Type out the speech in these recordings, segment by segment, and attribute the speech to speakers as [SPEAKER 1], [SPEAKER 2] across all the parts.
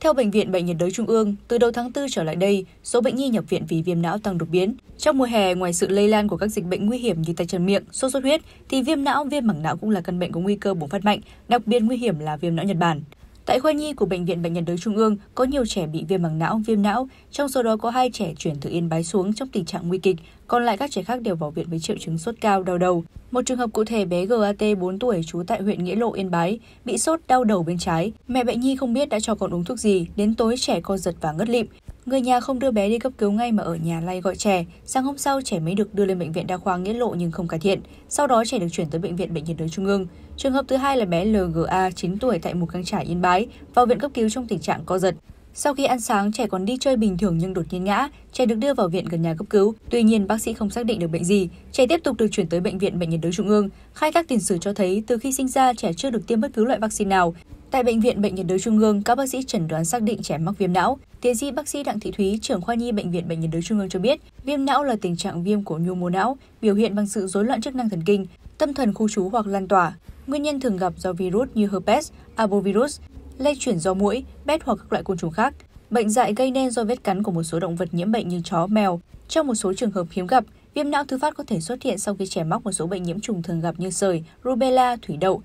[SPEAKER 1] Theo Bệnh viện Bệnh nhiệt đới Trung ương, từ đầu tháng 4 trở lại đây, số bệnh nhi nhập viện vì viêm não tăng đột biến. Trong mùa hè, ngoài sự lây lan của các dịch bệnh nguy hiểm như tay chân miệng, sốt xuất huyết, thì viêm não, viêm mảng não cũng là căn bệnh có nguy cơ bùng phát mạnh, đặc biệt nguy hiểm là viêm não Nhật Bản. Tại khoa nhi của Bệnh viện Bệnh nhân đới Trung ương có nhiều trẻ bị viêm màng não, viêm não, trong số đó có hai trẻ chuyển từ Yên Bái xuống trong tình trạng nguy kịch, còn lại các trẻ khác đều vào viện với triệu chứng sốt cao, đau đầu. Một trường hợp cụ thể bé GAT 4 tuổi trú tại huyện Nghĩa Lộ Yên Bái bị sốt đau đầu bên trái. Mẹ bệnh nhi không biết đã cho con uống thuốc gì, đến tối trẻ co giật và ngất lịm. Người nhà không đưa bé đi cấp cứu ngay mà ở nhà lay gọi trẻ. Sáng hôm sau, trẻ mới được đưa lên bệnh viện đa khoa Nghĩa Lộ nhưng không cải thiện. Sau đó, trẻ được chuyển tới bệnh viện Bệnh nhiệt đới Trung ương. Trường hợp thứ hai là bé LGA 9 tuổi tại một căng trải Yên Bái vào viện cấp cứu trong tình trạng co giật. Sau khi ăn sáng, trẻ còn đi chơi bình thường nhưng đột nhiên ngã, trẻ được đưa vào viện gần nhà cấp cứu. Tuy nhiên, bác sĩ không xác định được bệnh gì. Trẻ tiếp tục được chuyển tới bệnh viện Bệnh nhiệt đới Trung ương. Khai thác tiền sử cho thấy từ khi sinh ra trẻ chưa được tiêm bất cứ loại vaccine nào. Tại bệnh viện Bệnh nhiệt đới Trung ương, các bác sĩ chẩn đoán xác định trẻ mắc viêm não. Tiến sĩ bác sĩ Đặng Thị Thúy, trưởng khoa nhi bệnh viện Bệnh nhiệt đới Trung ương cho biết, viêm não là tình trạng viêm của nhu mô não, biểu hiện bằng sự rối loạn chức năng thần kinh, tâm thần khu trú hoặc lan tỏa. Nguyên nhân thường gặp do virus như herpes, arbovirus, lây chuyển do mũi, bét hoặc các loại côn trùng khác. Bệnh dại gây nên do vết cắn của một số động vật nhiễm bệnh như chó, mèo. Trong một số trường hợp hiếm gặp, viêm não thứ phát có thể xuất hiện sau khi trẻ mắc một số bệnh nhiễm trùng thường gặp như sởi, rubella, thủy đậu.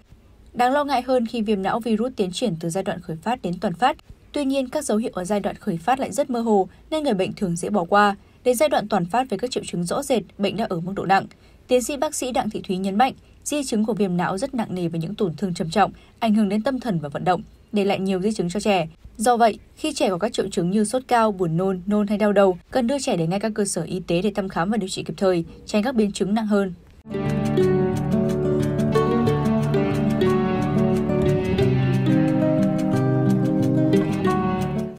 [SPEAKER 1] Đáng lo ngại hơn khi viêm não virus tiến triển từ giai đoạn khởi phát đến toàn phát, Tuy nhiên, các dấu hiệu ở giai đoạn khởi phát lại rất mơ hồ nên người bệnh thường dễ bỏ qua. Đến giai đoạn toàn phát với các triệu chứng rõ rệt, bệnh đã ở mức độ nặng. Tiến sĩ bác sĩ Đặng Thị Thúy nhấn mạnh, di chứng của viêm não rất nặng nề với những tổn thương trầm trọng, ảnh hưởng đến tâm thần và vận động, để lại nhiều di chứng cho trẻ. Do vậy, khi trẻ có các triệu chứng như sốt cao, buồn nôn, nôn hay đau đầu, cần đưa trẻ đến ngay các cơ sở y tế để thăm khám và điều trị kịp thời, tránh các biến chứng nặng hơn.